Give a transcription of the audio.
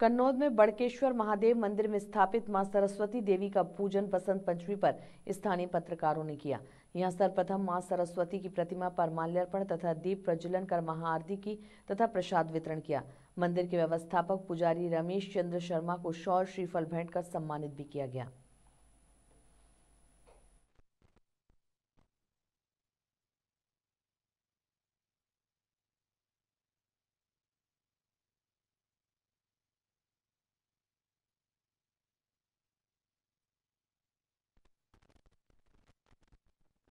कन्नौज में बड़केश्वर महादेव मंदिर में स्थापित मां सरस्वती देवी का पूजन बसंत पंचमी पर स्थानीय पत्रकारों ने किया यहां सर्वप्रथम मां सरस्वती की प्रतिमा पर माल्यार्पण तथा दीप प्रज्वलन कर महाआरती की तथा प्रसाद वितरण किया मंदिर के व्यवस्थापक पुजारी रमेश चंद्र शर्मा को शौर श्रीफल भेंट कर सम्मानित भी किया गया